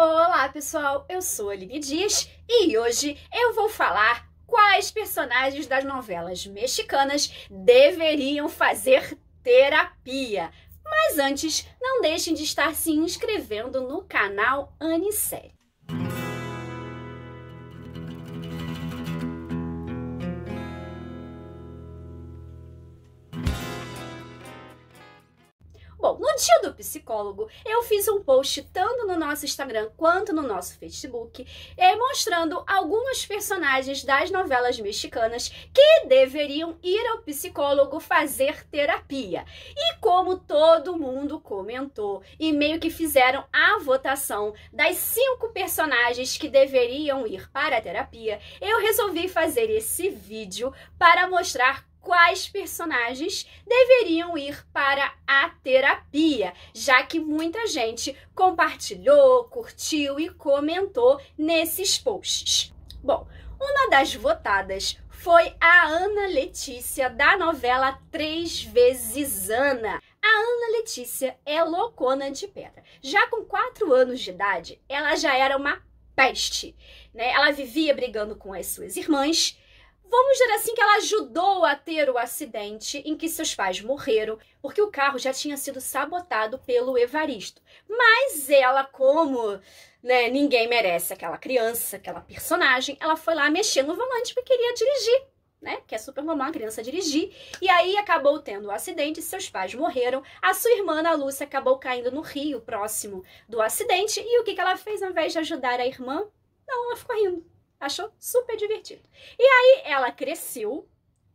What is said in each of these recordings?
Olá pessoal, eu sou a Aline Dias e hoje eu vou falar quais personagens das novelas mexicanas deveriam fazer terapia. Mas antes, não deixem de estar se inscrevendo no canal Anissérie. Bom, no dia do psicólogo, eu fiz um post tanto no nosso Instagram quanto no nosso Facebook, eh, mostrando algumas personagens das novelas mexicanas que deveriam ir ao psicólogo fazer terapia. E como todo mundo comentou, e meio que fizeram a votação das cinco personagens que deveriam ir para a terapia, eu resolvi fazer esse vídeo para mostrar quais personagens deveriam ir para a terapia, já que muita gente compartilhou, curtiu e comentou nesses posts. Bom, uma das votadas foi a Ana Letícia da novela Três Vezes Ana. A Ana Letícia é loucona de pedra. Já com 4 anos de idade, ela já era uma peste. Né? Ela vivia brigando com as suas irmãs, Vamos dizer assim que ela ajudou a ter o acidente em que seus pais morreram, porque o carro já tinha sido sabotado pelo Evaristo. Mas ela, como né, ninguém merece aquela criança, aquela personagem, ela foi lá mexer no volante porque queria dirigir. Né? Que é super normal a criança dirigir. E aí acabou tendo o acidente, seus pais morreram. A sua irmã, a Lúcia, acabou caindo no rio próximo do acidente. E o que, que ela fez ao invés de ajudar a irmã? Não, ela ficou rindo achou super divertido. E aí ela cresceu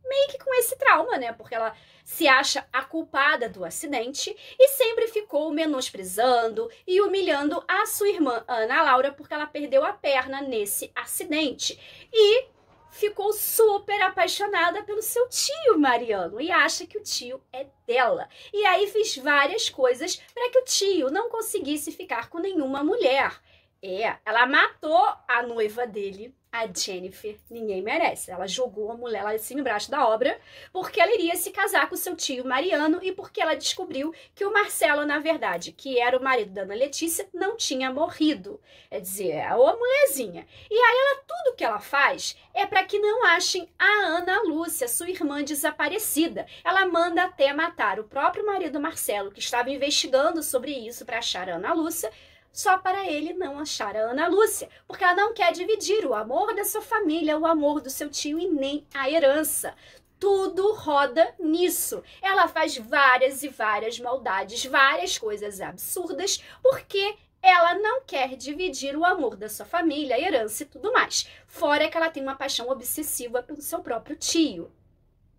meio que com esse trauma, né? Porque ela se acha a culpada do acidente e sempre ficou menosprezando e humilhando a sua irmã Ana Laura porque ela perdeu a perna nesse acidente. E ficou super apaixonada pelo seu tio Mariano e acha que o tio é dela. E aí fez várias coisas para que o tio não conseguisse ficar com nenhuma mulher. É, ela matou a noiva dele, a Jennifer. Ninguém merece. Ela jogou a mulher lá de cima e embaixo da obra porque ela iria se casar com seu tio Mariano e porque ela descobriu que o Marcelo, na verdade, que era o marido da Ana Letícia, não tinha morrido. É dizer, é a mulherzinha. E aí ela, tudo que ela faz é para que não achem a Ana Lúcia, sua irmã desaparecida. Ela manda até matar o próprio marido Marcelo, que estava investigando sobre isso para achar a Ana Lúcia, só para ele não achar a Ana Lúcia, porque ela não quer dividir o amor da sua família, o amor do seu tio e nem a herança. Tudo roda nisso. Ela faz várias e várias maldades, várias coisas absurdas, porque ela não quer dividir o amor da sua família, a herança e tudo mais. Fora que ela tem uma paixão obsessiva pelo seu próprio tio,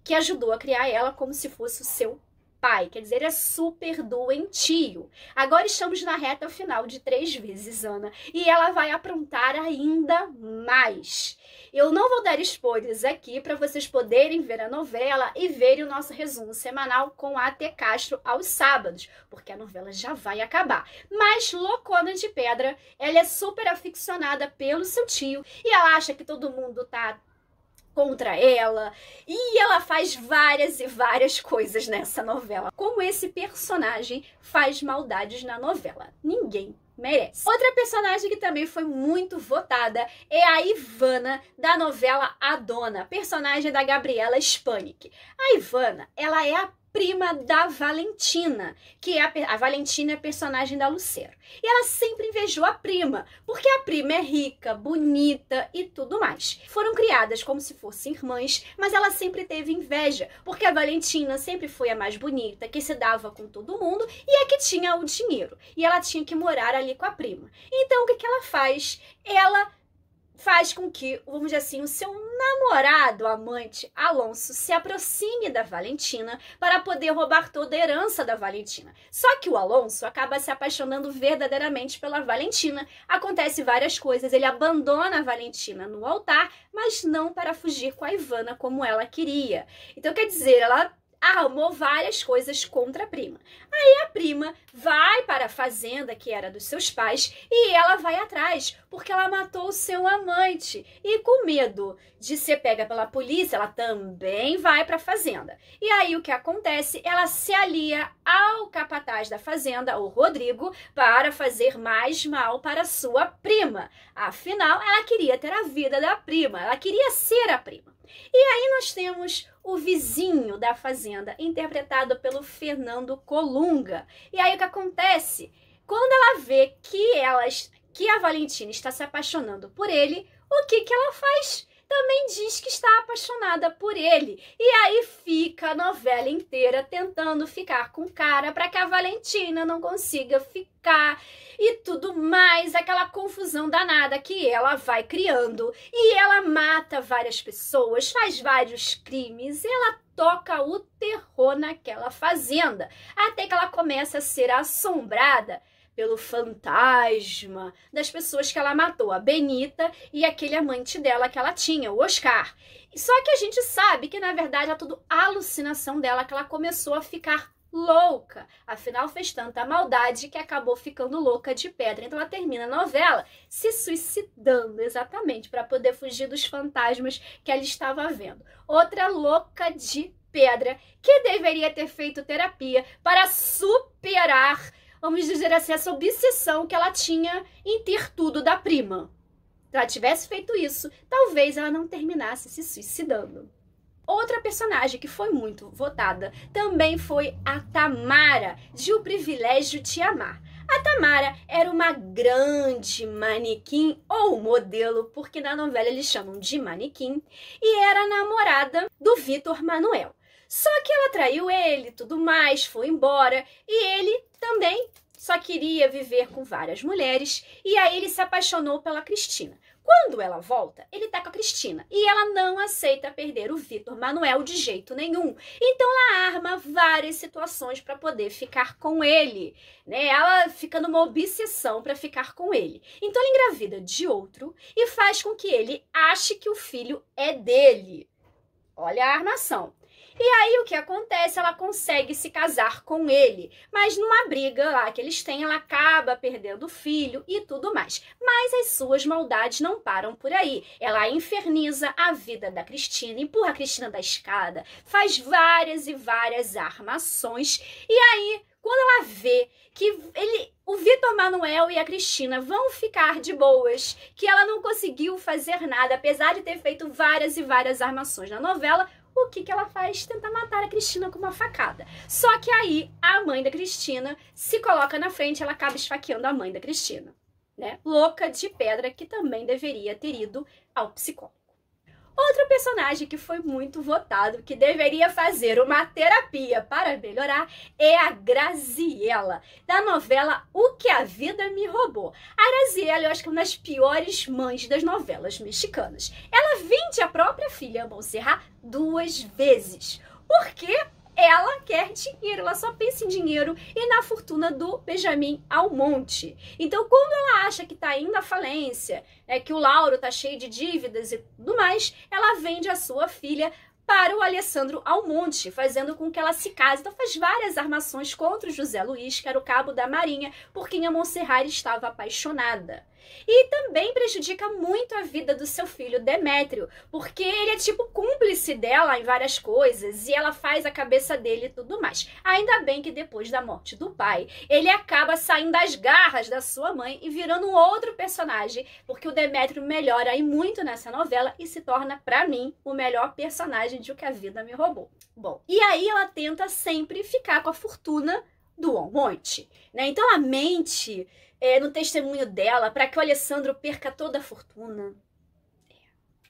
que ajudou a criar ela como se fosse o seu pai, quer dizer, é super doentio. Agora estamos na reta final de três vezes Ana e ela vai aprontar ainda mais. Eu não vou dar spoilers aqui para vocês poderem ver a novela e verem o nosso resumo semanal com a T. Castro aos sábados, porque a novela já vai acabar. Mas Loucona de Pedra, ela é super aficionada pelo seu tio e ela acha que todo mundo tá contra ela, e ela faz várias e várias coisas nessa novela. Como esse personagem faz maldades na novela. Ninguém merece. Outra personagem que também foi muito votada é a Ivana da novela A Dona, personagem da Gabriela Spanik. A Ivana, ela é a prima da Valentina, que é a, a Valentina é a personagem da Lucero. E ela sempre invejou a prima, porque a prima é rica, bonita e tudo mais. Foram criadas como se fossem irmãs, mas ela sempre teve inveja, porque a Valentina sempre foi a mais bonita, que se dava com todo mundo e é que tinha o dinheiro. E ela tinha que morar ali com a prima. Então o que, que ela faz? Ela faz com que, vamos dizer assim, o seu namorado, amante Alonso, se aproxime da Valentina para poder roubar toda a herança da Valentina. Só que o Alonso acaba se apaixonando verdadeiramente pela Valentina. Acontece várias coisas, ele abandona a Valentina no altar, mas não para fugir com a Ivana como ela queria. Então, quer dizer, ela armou várias coisas contra a prima. Aí a prima vai para a fazenda que era dos seus pais e ela vai atrás, porque ela matou o seu amante. E com medo de ser pega pela polícia, ela também vai para a fazenda. E aí o que acontece? Ela se alia ao capataz da fazenda, o Rodrigo, para fazer mais mal para sua prima. Afinal, ela queria ter a vida da prima, ela queria ser a prima. E aí nós temos o vizinho da fazenda, interpretado pelo Fernando Colunga. E aí o que acontece? Quando ela vê que elas que a Valentina está se apaixonando por ele, o que que ela faz? também diz que está apaixonada por ele. E aí fica a novela inteira tentando ficar com o cara para que a Valentina não consiga ficar e tudo mais, aquela confusão danada que ela vai criando. E ela mata várias pessoas, faz vários crimes, ela toca o terror naquela fazenda, até que ela começa a ser assombrada pelo fantasma das pessoas que ela matou, a Benita e aquele amante dela que ela tinha, o Oscar. Só que a gente sabe que na verdade é tudo alucinação dela, que ela começou a ficar louca. Afinal, fez tanta maldade que acabou ficando louca de pedra. Então, ela termina a novela se suicidando, exatamente, para poder fugir dos fantasmas que ela estava vendo. Outra louca de pedra que deveria ter feito terapia para superar vamos dizer assim, essa obsessão que ela tinha em ter tudo da prima. Se ela tivesse feito isso, talvez ela não terminasse se suicidando. Outra personagem que foi muito votada também foi a Tamara, de O Privilégio de Amar. A Tamara era uma grande manequim ou modelo, porque na novela eles chamam de manequim, e era namorada do Vitor Manuel. Só que ela traiu ele, tudo mais, foi embora e ele também só queria viver com várias mulheres e aí ele se apaixonou pela Cristina. Quando ela volta, ele tá com a Cristina e ela não aceita perder o Vitor Manuel de jeito nenhum. Então ela arma várias situações para poder ficar com ele, né? Ela fica numa obsessão para ficar com ele. Então ela engravida de outro e faz com que ele ache que o filho é dele. Olha a armação. E aí o que acontece? Ela consegue se casar com ele, mas numa briga lá que eles têm, ela acaba perdendo o filho e tudo mais. Mas as suas maldades não param por aí. Ela inferniza a vida da Cristina, empurra a Cristina da escada, faz várias e várias armações. E aí, quando ela vê que ele, o Vitor Manuel e a Cristina vão ficar de boas, que ela não conseguiu fazer nada, apesar de ter feito várias e várias armações na novela, o que, que ela faz? Tentar matar a Cristina com uma facada. Só que aí a mãe da Cristina se coloca na frente, ela acaba esfaqueando a mãe da Cristina, né? Louca de pedra que também deveria ter ido ao psicólogo. Outro personagem que foi muito votado, que deveria fazer uma terapia para melhorar, é a Graziella, da novela O Que a Vida Me Roubou. A Graziella, eu acho que é uma das piores mães das novelas mexicanas. Ela vende a própria filha Montserrat duas vezes. Por quê? ela quer dinheiro, ela só pensa em dinheiro e na fortuna do Benjamin Almonte. Então, quando ela acha que está indo à falência, é que o Lauro está cheio de dívidas e tudo mais, ela vende a sua filha para o Alessandro Almonte, fazendo com que ela se case. Então faz várias armações contra o José Luiz, que era o cabo da Marinha, por quem a Monserrat estava apaixonada. E também prejudica muito a vida do seu filho Demétrio, porque ele é tipo cúmplice dela em várias coisas e ela faz a cabeça dele e tudo mais. Ainda bem que depois da morte do pai, ele acaba saindo das garras da sua mãe e virando um outro personagem, porque o Demétrio melhora aí muito nessa novela e se torna, para mim, o melhor personagem de O Que a Vida Me Roubou. Bom, e aí ela tenta sempre ficar com a fortuna do Almonte, né? Então a mente é, no testemunho dela para que o Alessandro perca toda a fortuna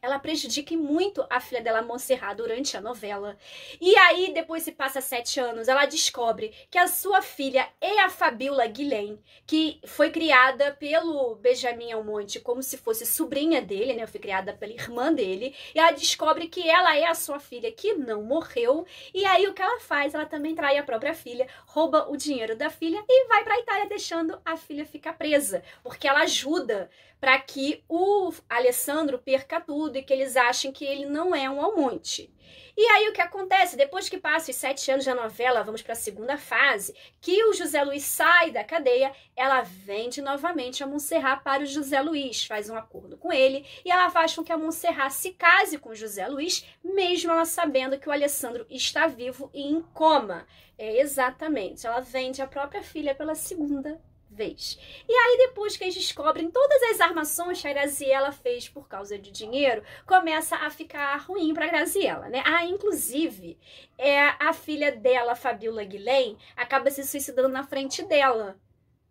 ela prejudica muito a filha dela, Monserrat, durante a novela. E aí, depois se passa sete anos, ela descobre que a sua filha é a Fabiola Guilhem, que foi criada pelo Benjamin Almonte como se fosse sobrinha dele, né? Foi criada pela irmã dele. E ela descobre que ela é a sua filha, que não morreu. E aí, o que ela faz? Ela também trai a própria filha, rouba o dinheiro da filha e vai pra Itália, deixando a filha ficar presa. Porque ela ajuda para que o Alessandro perca tudo e que eles achem que ele não é um almonte. E aí o que acontece? Depois que passa os sete anos da novela, vamos para a segunda fase, que o José Luiz sai da cadeia, ela vende novamente a Montserrat para o José Luiz, faz um acordo com ele e ela faz com que a Montserrat se case com o José Luiz, mesmo ela sabendo que o Alessandro está vivo e em coma. É exatamente, ela vende a própria filha pela segunda vez. E aí, depois que eles descobrem todas as armações que a Graziella fez por causa de dinheiro, começa a ficar ruim pra Graziella, né? Ah, inclusive, é, a filha dela, Fabiola Guilhem, acaba se suicidando na frente dela.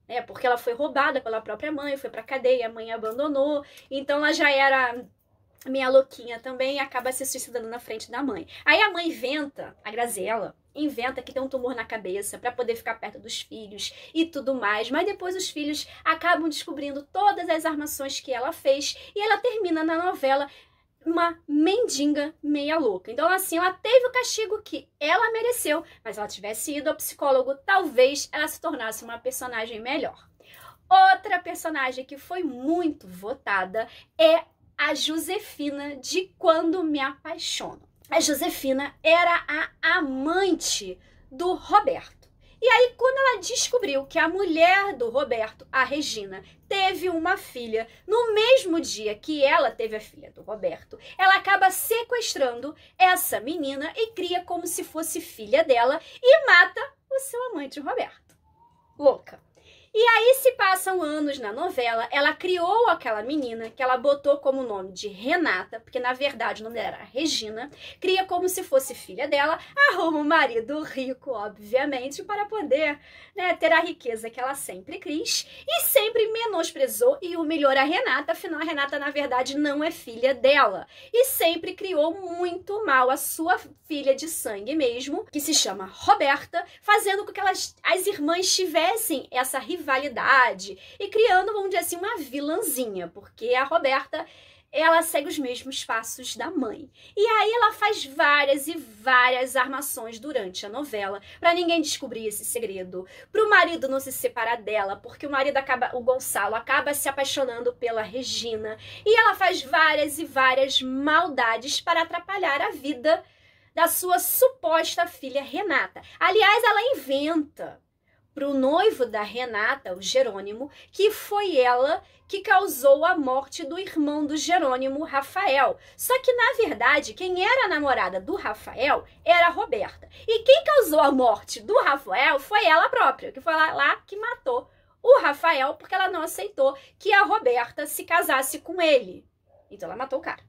Né? Porque ela foi roubada pela própria mãe, foi pra cadeia, a mãe abandonou. Então ela já era minha louquinha também acaba se suicidando na frente da mãe. Aí a mãe inventa, a Graziella, inventa que tem um tumor na cabeça para poder ficar perto dos filhos e tudo mais, mas depois os filhos acabam descobrindo todas as armações que ela fez e ela termina na novela uma mendiga meia louca. Então, assim, ela teve o castigo que ela mereceu, mas ela tivesse ido ao psicólogo, talvez ela se tornasse uma personagem melhor. Outra personagem que foi muito votada é a Josefina de Quando Me Apaixono. A Josefina era a amante do Roberto. E aí, quando ela descobriu que a mulher do Roberto, a Regina, teve uma filha no mesmo dia que ela teve a filha do Roberto, ela acaba sequestrando essa menina e cria como se fosse filha dela e mata o seu amante Roberto. Louca. E aí se passam anos na novela, ela criou aquela menina que ela botou como nome de Renata, porque na verdade o nome dela era Regina, cria como se fosse filha dela, arruma um marido rico, obviamente, para poder né, ter a riqueza que ela sempre quis e sempre menosprezou e humilhou a Renata, afinal a Renata na verdade não é filha dela e sempre criou muito mal a sua filha de sangue mesmo, que se chama Roberta, fazendo com que elas, as irmãs tivessem essa rivalidade rivalidade e criando, vamos dizer assim, uma vilãzinha, porque a Roberta ela segue os mesmos passos da mãe. E aí ela faz várias e várias armações durante a novela para ninguém descobrir esse segredo, para o marido não se separar dela, porque o marido acaba, o Gonçalo acaba se apaixonando pela Regina, e ela faz várias e várias maldades para atrapalhar a vida da sua suposta filha Renata. Aliás, ela inventa para o noivo da Renata, o Jerônimo, que foi ela que causou a morte do irmão do Jerônimo, Rafael. Só que, na verdade, quem era a namorada do Rafael era a Roberta. E quem causou a morte do Rafael foi ela própria, que foi lá, lá que matou o Rafael porque ela não aceitou que a Roberta se casasse com ele. Então ela matou o cara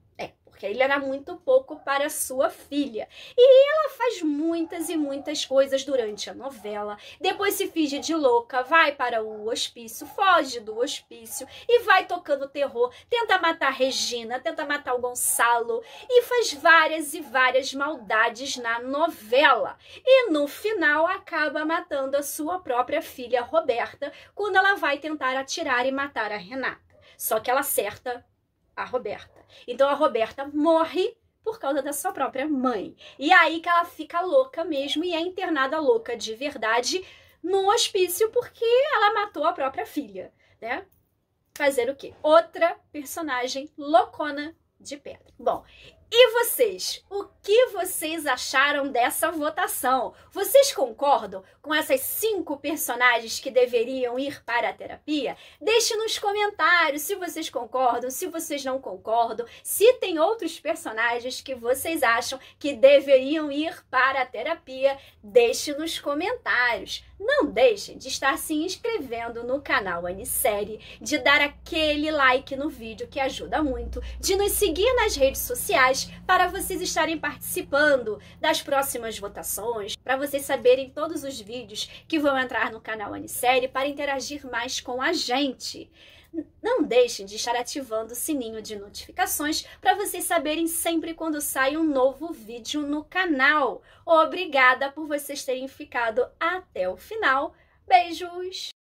porque ele era muito pouco para sua filha. E ela faz muitas e muitas coisas durante a novela. Depois se finge de louca, vai para o hospício, foge do hospício e vai tocando terror, tenta matar a Regina, tenta matar o Gonçalo e faz várias e várias maldades na novela. E no final acaba matando a sua própria filha Roberta quando ela vai tentar atirar e matar a Renata. Só que ela acerta a Roberta. Então a Roberta morre por causa da sua própria mãe. E é aí que ela fica louca mesmo e é internada louca de verdade no hospício porque ela matou a própria filha, né? Fazer o quê? Outra personagem loucona de pedra. Bom, e vocês? O que vocês acharam dessa votação? Vocês concordam com essas cinco personagens que deveriam ir para a terapia? Deixe nos comentários se vocês concordam, se vocês não concordam, se tem outros personagens que vocês acham que deveriam ir para a terapia, deixe nos comentários. Não deixem de estar se inscrevendo no canal Anissérie, de dar aquele like no vídeo que ajuda muito, de nos seguir nas redes sociais sociais para vocês estarem participando das próximas votações, para vocês saberem todos os vídeos que vão entrar no canal Anisérie para interagir mais com a gente. Não deixem de estar ativando o sininho de notificações para vocês saberem sempre quando sai um novo vídeo no canal. Obrigada por vocês terem ficado até o final. Beijos!